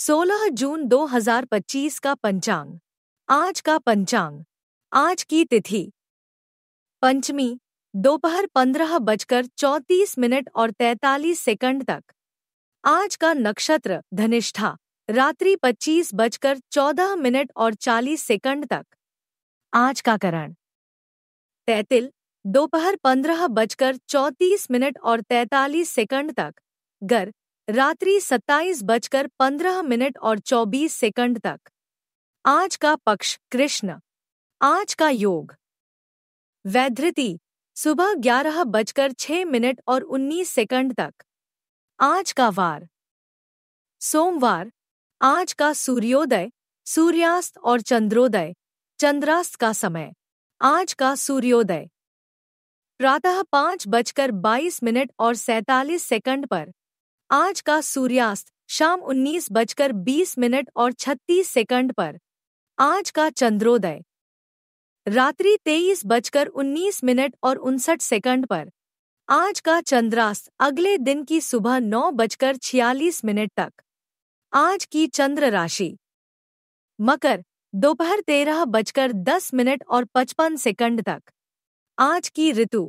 16 जून 2025 का पंचांग आज का पंचांग आज की तिथि पंचमी दोपहर पंद्रह बजकर चौंतीस मिनट और तैतालीस सेकंड तक आज का नक्षत्र धनिष्ठा रात्रि पच्चीस बजकर चौदह मिनट और चालीस सेकंड तक आज का करण तैतिल दोपहर पंद्रह बजकर चौंतीस मिनट और तैतालीस सेकंड तक गर रात्रि सत्ताईस बजकर पंद्रह मिनट और चौबीस सेकंड तक आज का पक्ष कृष्ण आज का योग वैधृति सुबह ग्यारह बजकर छह मिनट और उन्नीस सेकंड तक आज का वार सोमवार आज का सूर्योदय सूर्यास्त और चंद्रोदय चंद्रास्त का समय आज का सूर्योदय प्रातः पांच बजकर बाईस मिनट और सैतालीस सेकंड पर आज का सूर्यास्त शाम उन्नीस बजकर बीस मिनट और छत्तीस सेकंड पर आज का चंद्रोदय रात्रि तेईस बजकर उन्नीस मिनट और उनसठ सेकंड पर आज का चंद्रास्त अगले दिन की सुबह नौ बजकर छियालीस मिनट तक आज की चंद्र राशि मकर दोपहर तेरह बजकर दस मिनट और पचपन सेकंड तक आज की ऋतु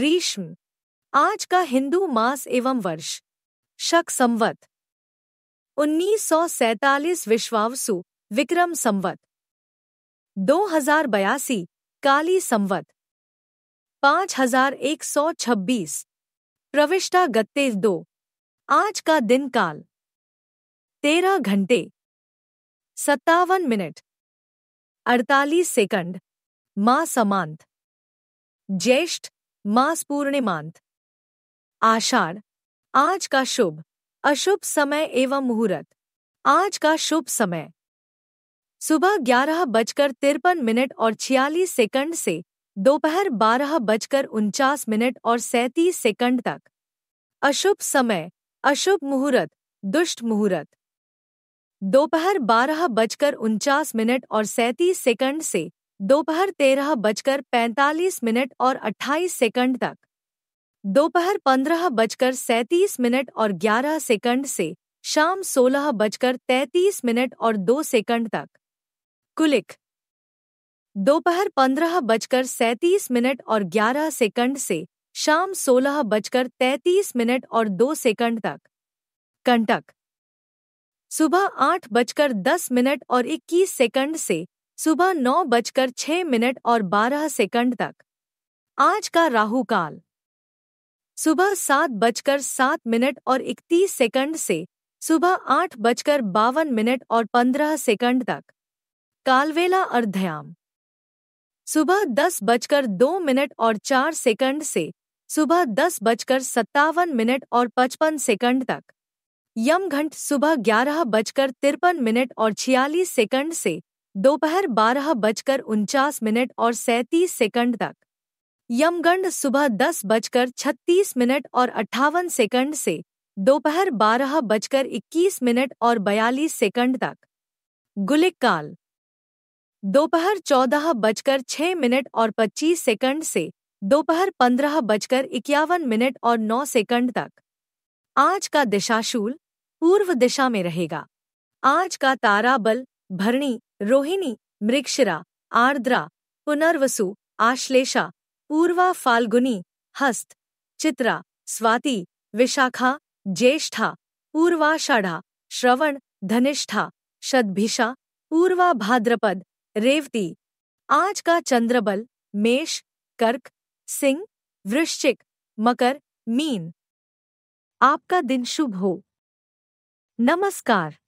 ग्रीष्म आज का हिंदू मास एवं वर्ष शक संवत उन्नीस सौ सैतालीस विश्वावसु विक्रम संवत दो हजार बयासी काली संवत पाँच हजार एक सौ छब्बीस प्रविष्टा गत्ते दो आज का दिन काल तेरह घंटे सत्तावन मिनट अड़तालीस सेकंड मास समांत ज्येष्ठ मास पूर्णिमांत आषाढ़ आज का शुभ अशुभ समय एवं मुहूर्त आज का शुभ समय सुबह ग्यारह बजकर तिरपन मिनट और छियालीस सेकंड से दोपहर बारह बजकर उनचास मिनट और सैंतीस सेकंड तक अशुभ समय अशुभ मुहूर्त दुष्ट मुहूर्त दोपहर बारह बजकर उनचास मिनट और सैंतीस सेकंड से दोपहर तेरह बजकर पैंतालीस मिनट और अट्ठाईस सेकंड तक दोपहर पंद्रह बजकर सैंतीस मिनट और ग्यारह सेकंड से शाम सोलह बजकर तैंतीस मिनट और दो सेकंड तक कुलिक दोपहर पंद्रह बजकर सैंतीस मिनट और ग्यारह सेकंड से शाम सोलह बजकर तैंतीस मिनट और दो सेकंड तक कंटक सुबह आठ बजकर दस मिनट और इक्कीस सेकंड से सुबह नौ बजकर छह मिनट और बारह सेकंड तक आज का राहु काल सुबह सात बजकर सात मिनट और इकतीस सेकंड से सुबह आठ बजकर बावन मिनट और पंद्रह सेकंड तक कालवेला अर्धयाम सुबह दस बजकर दो मिनट और चार सेकंड से सुबह दस बजकर सत्तावन मिनट और पचपन सेकंड तक यमघंट सुबह ग्यारह बजकर तिरपन मिनट और छियालीस सेकंड से दोपहर बारह बजकर उनचास मिनट और सैंतीस सेकंड तक यमगंड सुबह दस बजकर छत्तीस मिनट और अट्ठावन सेकंड से दोपहर बारह बजकर इक्कीस मिनट और बयालीस सेकंड तक गुलिक काल दोपहर चौदह बजकर छह मिनट और पच्चीस सेकंड से दोपहर पंद्रह बजकर इक्यावन मिनट और नौ सेकंड तक आज का दिशाशूल पूर्व दिशा में रहेगा आज का ताराबल भरणी रोहिणी मृक्षरा आर्द्रा पुनर्वसु आश्लेषा पूर्वा फाल्गुनी हस्त चित्रा स्वाति विशाखा ज्येष्ठा पूर्वाषाढ़ा श्रवण धनिष्ठा शिषा पूर्वा भाद्रपद रेवती आज का चंद्रबल मेष कर्क सिंह वृश्चिक मकर मीन आपका दिन शुभ हो नमस्कार